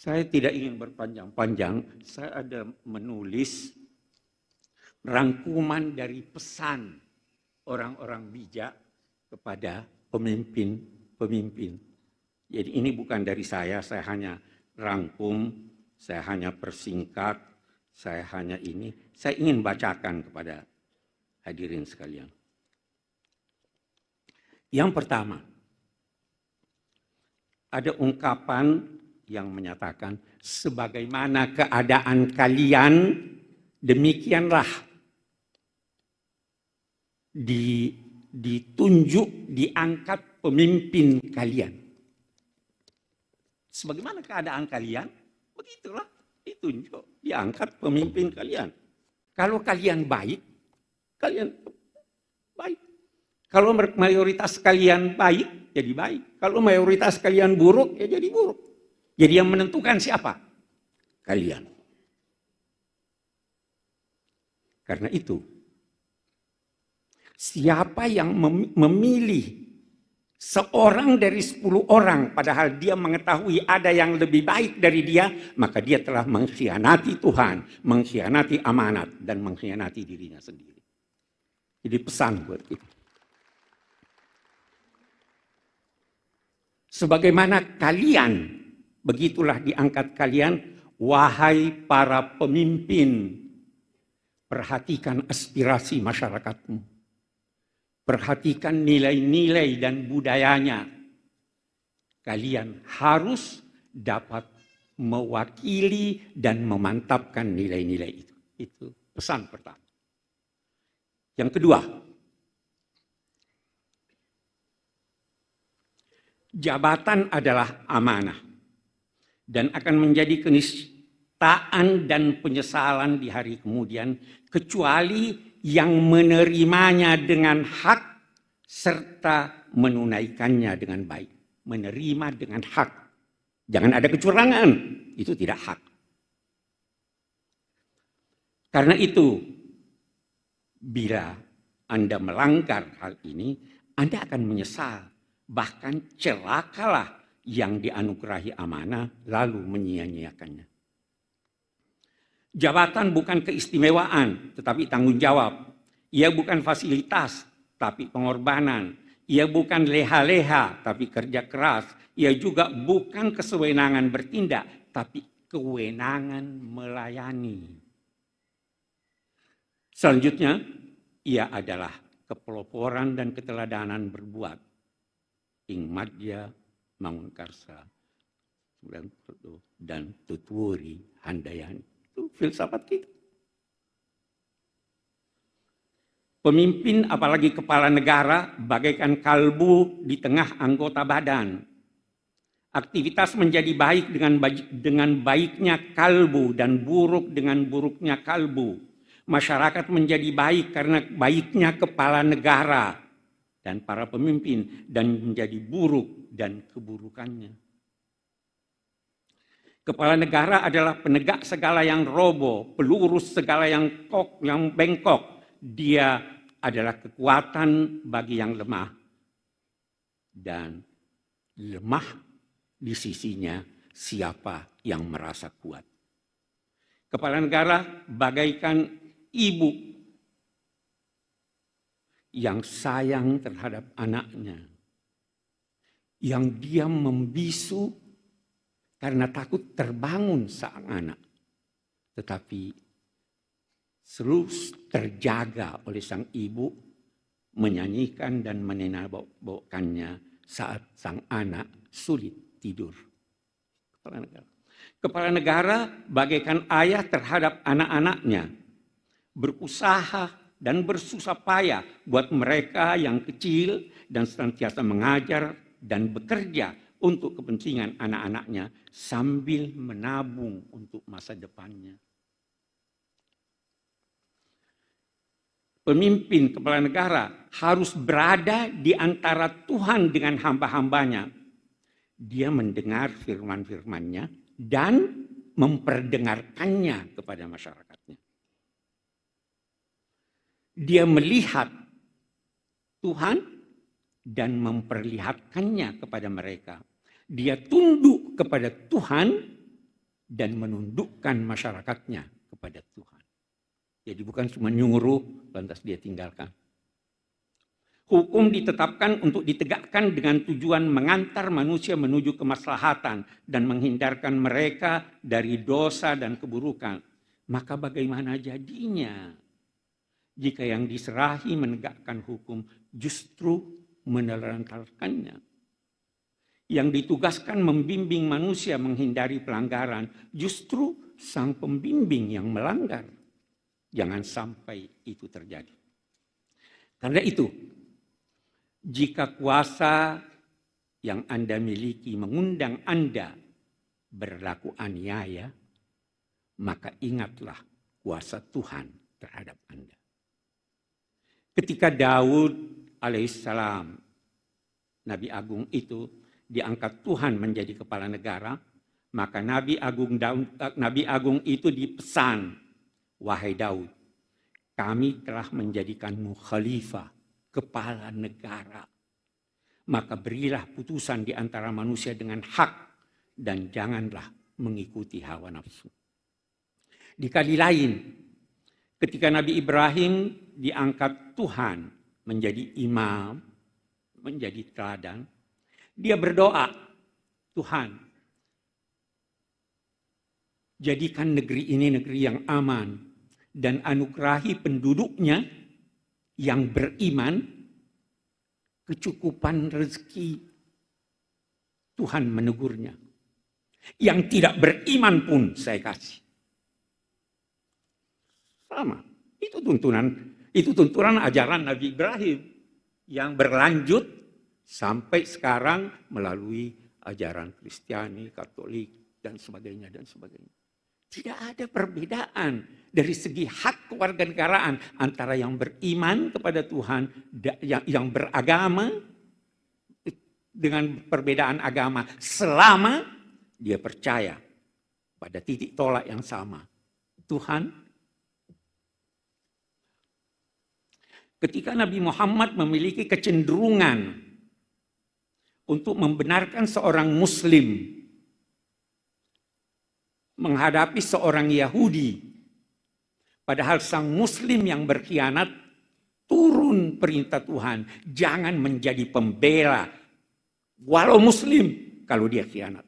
Saya tidak ingin berpanjang-panjang, saya ada menulis rangkuman dari pesan orang-orang bijak kepada pemimpin-pemimpin. Jadi ini bukan dari saya, saya hanya rangkum, saya hanya persingkat, saya hanya ini. Saya ingin bacakan kepada hadirin sekalian. Yang pertama, ada ungkapan yang menyatakan sebagaimana keadaan kalian demikianlah di, ditunjuk diangkat pemimpin kalian sebagaimana keadaan kalian begitulah ditunjuk diangkat pemimpin kalian kalau kalian baik kalian baik kalau mayoritas kalian baik jadi baik kalau mayoritas kalian buruk ya jadi buruk jadi yang menentukan siapa? Kalian. Karena itu, siapa yang memilih seorang dari sepuluh orang padahal dia mengetahui ada yang lebih baik dari dia, maka dia telah mengkhianati Tuhan, mengkhianati amanat, dan mengkhianati dirinya sendiri. Jadi pesan buat kita. Sebagaimana kalian Begitulah diangkat kalian, wahai para pemimpin. Perhatikan aspirasi masyarakatmu. Perhatikan nilai-nilai dan budayanya. Kalian harus dapat mewakili dan memantapkan nilai-nilai itu. Itu pesan pertama. Yang kedua, jabatan adalah amanah dan akan menjadi kenistaan dan penyesalan di hari kemudian kecuali yang menerimanya dengan hak serta menunaikannya dengan baik. Menerima dengan hak. Jangan ada kecurangan. Itu tidak hak. Karena itu, bila Anda melanggar hal ini, Anda akan menyesal. Bahkan celakalah yang dianugerahi amanah lalu menyia-nyiakannya. Jabatan bukan keistimewaan, tetapi tanggung jawab. Ia bukan fasilitas, tapi pengorbanan. Ia bukan leha-leha, tapi kerja keras. Ia juga bukan kesewenangan bertindak, tapi kewenangan melayani. Selanjutnya, ia adalah kepeloporan dan keteladanan berbuat. Ing madya Mangunkarsa, dan Tutwuri Handayani. Itu filsafat kita. Pemimpin apalagi kepala negara bagaikan kalbu di tengah anggota badan. Aktivitas menjadi baik dengan dengan baiknya kalbu dan buruk dengan buruknya kalbu. Masyarakat menjadi baik karena baiknya kepala negara dan para pemimpin dan menjadi buruk dan keburukannya. Kepala negara adalah penegak segala yang robo pelurus segala yang kok, yang bengkok. Dia adalah kekuatan bagi yang lemah. Dan lemah di sisinya siapa yang merasa kuat. Kepala negara bagaikan ibu yang sayang terhadap anaknya, yang diam membisu karena takut terbangun sang anak, tetapi terus terjaga oleh sang ibu menyanyikan dan menenabokkannya saat sang anak sulit tidur. Kepala negara. Kepala negara bagaikan ayah terhadap anak-anaknya, berusaha dan bersusah payah buat mereka yang kecil dan senantiasa mengajar dan bekerja untuk kepentingan anak-anaknya sambil menabung untuk masa depannya. Pemimpin kepala negara harus berada di antara Tuhan dengan hamba-hambanya. Dia mendengar firman-firmannya dan memperdengarkannya kepada masyarakatnya dia melihat Tuhan dan memperlihatkannya kepada mereka. Dia tunduk kepada Tuhan dan menundukkan masyarakatnya kepada Tuhan. Jadi bukan cuma nyuruh lantas dia tinggalkan. Hukum ditetapkan untuk ditegakkan dengan tujuan mengantar manusia menuju kemaslahatan dan menghindarkan mereka dari dosa dan keburukan. Maka bagaimana jadinya jika yang diserahi menegakkan hukum justru menelantarkannya. Yang ditugaskan membimbing manusia menghindari pelanggaran justru sang pembimbing yang melanggar. Jangan sampai itu terjadi. Karena itu, jika kuasa yang Anda miliki mengundang Anda berlaku aniaya, maka ingatlah kuasa Tuhan terhadap Anda. Ketika Daud alaihissalam, Nabi Agung itu diangkat Tuhan menjadi kepala negara, maka Nabi Agung Daud, eh, Nabi Agung itu dipesan, wahai Daud, kami telah menjadikanmu khalifah, kepala negara. Maka berilah putusan di antara manusia dengan hak dan janganlah mengikuti hawa nafsu. Di kali lain, ketika Nabi Ibrahim diangkat Tuhan menjadi imam, menjadi teladan, dia berdoa, Tuhan, jadikan negeri ini negeri yang aman dan anugerahi penduduknya yang beriman kecukupan rezeki. Tuhan menegurnya. Yang tidak beriman pun saya kasih. Sama. Itu tuntunan itu tunturan ajaran Nabi Ibrahim yang berlanjut sampai sekarang melalui ajaran Kristiani, Katolik, dan sebagainya, dan sebagainya. Tidak ada perbedaan dari segi hak kewarganegaraan antara yang beriman kepada Tuhan, yang beragama, dengan perbedaan agama selama dia percaya pada titik tolak yang sama. Tuhan ketika Nabi Muhammad memiliki kecenderungan untuk membenarkan seorang Muslim menghadapi seorang Yahudi, padahal sang Muslim yang berkhianat turun perintah Tuhan, jangan menjadi pembela, walau Muslim kalau dia khianat.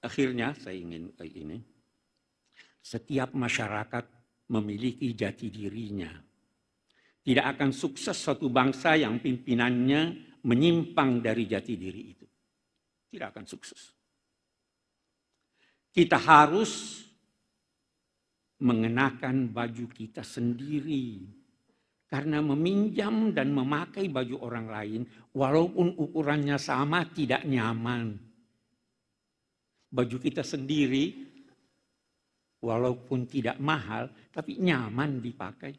Akhirnya saya ingin eh, ini setiap masyarakat memiliki jati dirinya. Tidak akan sukses suatu bangsa yang pimpinannya menyimpang dari jati diri itu. Tidak akan sukses. Kita harus mengenakan baju kita sendiri karena meminjam dan memakai baju orang lain, walaupun ukurannya sama, tidak nyaman. Baju kita sendiri walaupun tidak mahal, tapi nyaman dipakai.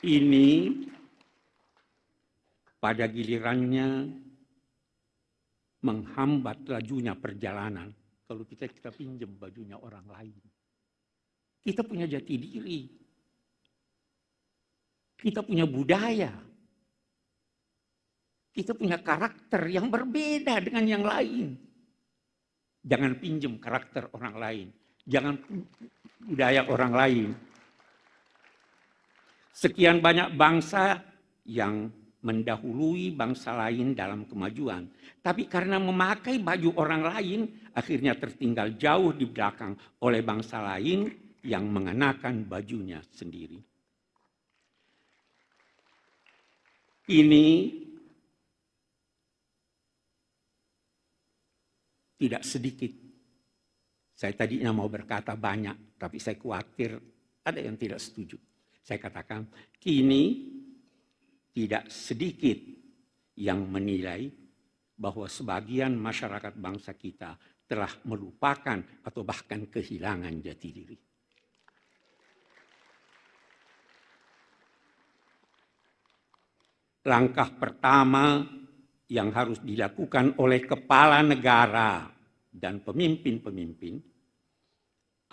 Ini pada gilirannya menghambat lajunya perjalanan. Kalau kita kita pinjam bajunya orang lain. Kita punya jati diri. Kita punya budaya kita punya karakter yang berbeda dengan yang lain. Jangan pinjam karakter orang lain. Jangan budaya orang lain. Sekian banyak bangsa yang mendahului bangsa lain dalam kemajuan. Tapi karena memakai baju orang lain, akhirnya tertinggal jauh di belakang oleh bangsa lain yang mengenakan bajunya sendiri. Ini tidak sedikit. Saya tadinya mau berkata banyak, tapi saya khawatir ada yang tidak setuju. Saya katakan, kini tidak sedikit yang menilai bahwa sebagian masyarakat bangsa kita telah melupakan atau bahkan kehilangan jati diri. Langkah pertama yang harus dilakukan oleh kepala negara dan pemimpin-pemimpin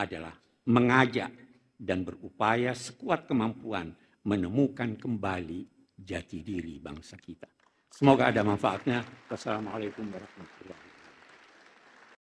adalah mengajak dan berupaya sekuat kemampuan menemukan kembali jati diri bangsa kita. Semoga ada manfaatnya. Wassalamualaikum warahmatullahi wabarakatuh.